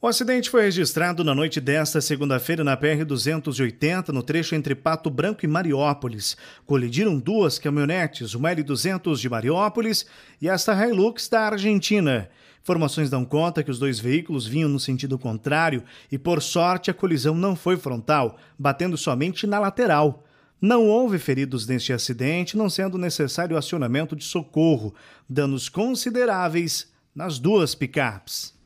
O acidente foi registrado na noite desta segunda-feira na PR-280, no trecho entre Pato Branco e Mariópolis. Colidiram duas caminhonetes, uma L200 de Mariópolis e esta Hilux da Argentina. Informações dão conta que os dois veículos vinham no sentido contrário e, por sorte, a colisão não foi frontal, batendo somente na lateral. Não houve feridos neste acidente, não sendo necessário acionamento de socorro, danos consideráveis nas duas picapes.